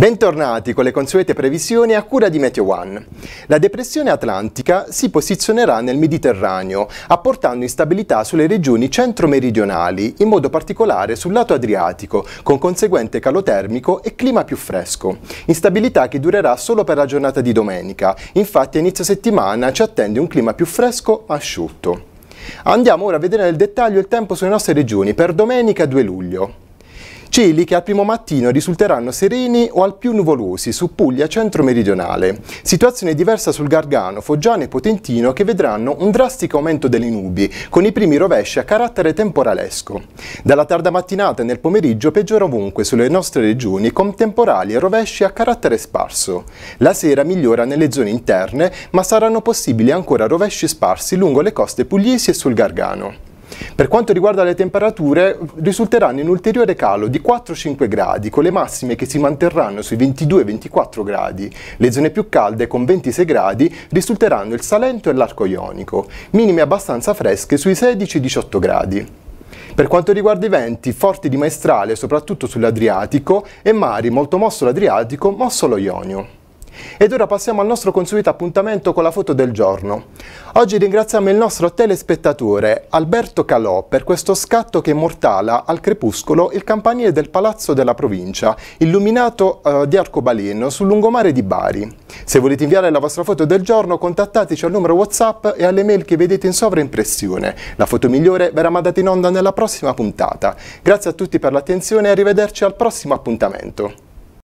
Bentornati con le consuete previsioni a cura di Meteo One. La depressione atlantica si posizionerà nel Mediterraneo, apportando instabilità sulle regioni centro-meridionali, in modo particolare sul lato adriatico, con conseguente calo termico e clima più fresco. Instabilità che durerà solo per la giornata di domenica, infatti a inizio settimana ci attende un clima più fresco ma asciutto. Andiamo ora a vedere nel dettaglio il tempo sulle nostre regioni per domenica 2 luglio. Cieli che al primo mattino risulteranno sereni o al più nuvolosi su Puglia centro-meridionale. Situazione diversa sul Gargano, Foggiano e Potentino che vedranno un drastico aumento delle nubi, con i primi rovesci a carattere temporalesco. Dalla tarda mattinata e nel pomeriggio peggiora ovunque sulle nostre regioni con temporali e rovesci a carattere sparso. La sera migliora nelle zone interne, ma saranno possibili ancora rovesci sparsi lungo le coste pugliesi e sul Gargano. Per quanto riguarda le temperature, risulteranno in ulteriore calo di 4-5 gradi, con le massime che si manterranno sui 22-24 gradi. Le zone più calde, con 26 gradi, risulteranno il Salento e l'Arco Ionico, minime abbastanza fresche sui 16-18 gradi. Per quanto riguarda i venti, forti di maestrale soprattutto sull'Adriatico e mari molto mosso l'Adriatico, mosso lo Ionio. Ed ora passiamo al nostro consueto appuntamento con la foto del giorno. Oggi ringraziamo il nostro telespettatore Alberto Calò per questo scatto che immortala al crepuscolo il campanile del Palazzo della Provincia, illuminato eh, di arcobaleno sul lungomare di Bari. Se volete inviare la vostra foto del giorno contattateci al numero Whatsapp e alle mail che vedete in sovraimpressione. La foto migliore verrà mandata in onda nella prossima puntata. Grazie a tutti per l'attenzione e arrivederci al prossimo appuntamento.